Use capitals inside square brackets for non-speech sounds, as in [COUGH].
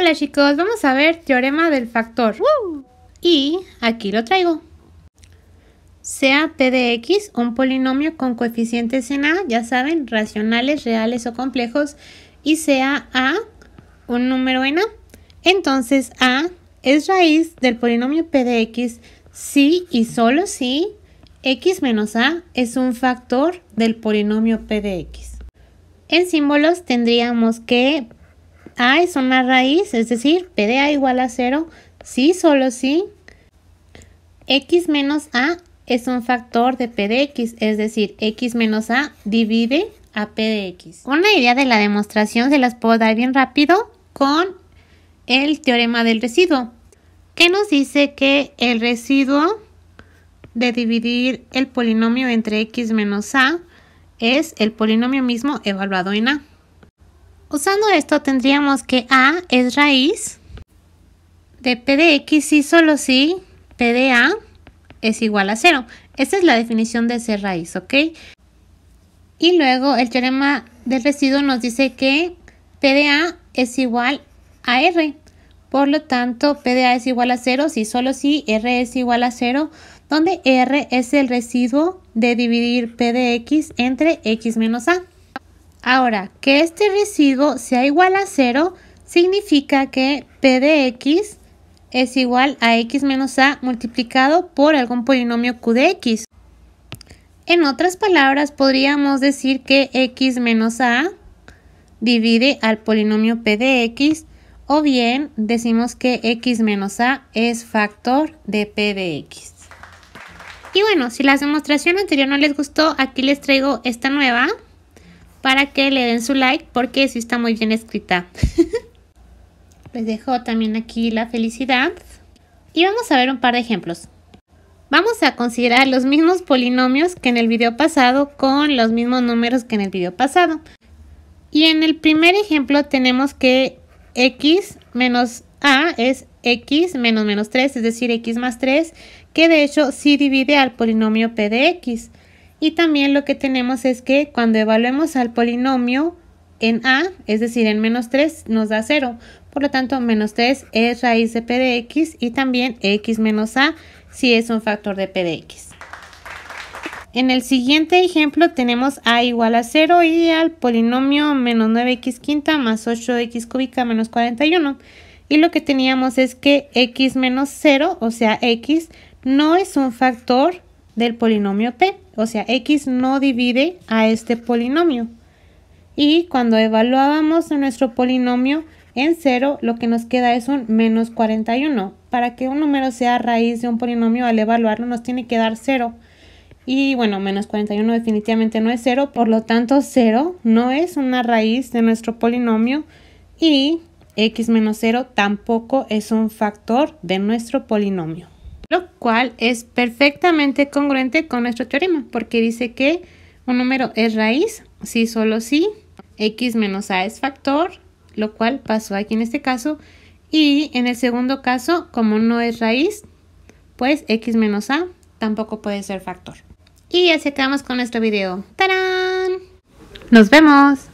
Hola chicos, vamos a ver teorema del factor. Y aquí lo traigo. Sea P de X un polinomio con coeficientes en A, ya saben, racionales, reales o complejos, y sea A un número en A. Entonces A es raíz del polinomio P de X si y solo si X menos A es un factor del polinomio P de X. En símbolos tendríamos que a es una raíz, es decir, P de A igual a 0, sí, solo sí. X menos A es un factor de P de X, es decir, X menos A divide a P de X. Una idea de la demostración se las puedo dar bien rápido con el teorema del residuo, que nos dice que el residuo de dividir el polinomio entre X menos A es el polinomio mismo evaluado en A. Usando esto tendríamos que A es raíz de P de X si solo si P de A es igual a cero. Esta es la definición de ser raíz, ¿ok? Y luego el teorema del residuo nos dice que P de A es igual a R. Por lo tanto, P de A es igual a 0 si solo si R es igual a 0, donde R es el residuo de dividir P de X entre X menos A. Ahora, que este residuo sea igual a 0 significa que P de X es igual a X menos A multiplicado por algún polinomio Q de X. En otras palabras, podríamos decir que X menos A divide al polinomio P de X o bien decimos que X menos A es factor de P de X. Y bueno, si la demostración anterior no les gustó, aquí les traigo esta nueva para que le den su like porque sí está muy bien escrita. [LAUGHS] Les dejo también aquí la felicidad. Y vamos a ver un par de ejemplos. Vamos a considerar los mismos polinomios que en el video pasado con los mismos números que en el video pasado. Y en el primer ejemplo tenemos que x menos a es x menos menos 3, es decir, x más 3, que de hecho sí divide al polinomio p de x. Y también lo que tenemos es que cuando evaluemos al polinomio en A, es decir, en menos 3, nos da 0. Por lo tanto, menos 3 es raíz de p de x y también x menos a si es un factor de p de x. En el siguiente ejemplo tenemos a igual a 0 y al polinomio menos 9x quinta más 8x cúbica menos 41. Y lo que teníamos es que x menos 0, o sea, x, no es un factor del polinomio p. O sea, x no divide a este polinomio. Y cuando evaluábamos nuestro polinomio en 0, lo que nos queda es un menos 41. Para que un número sea raíz de un polinomio, al evaluarlo nos tiene que dar 0. Y bueno, menos 41 definitivamente no es 0, por lo tanto 0 no es una raíz de nuestro polinomio y x menos 0 tampoco es un factor de nuestro polinomio lo cual es perfectamente congruente con nuestro teorema, porque dice que un número es raíz si solo si x menos a es factor, lo cual pasó aquí en este caso, y en el segundo caso, como no es raíz, pues x menos a tampoco puede ser factor. Y así quedamos con nuestro video. ¡Tarán! ¡Nos vemos!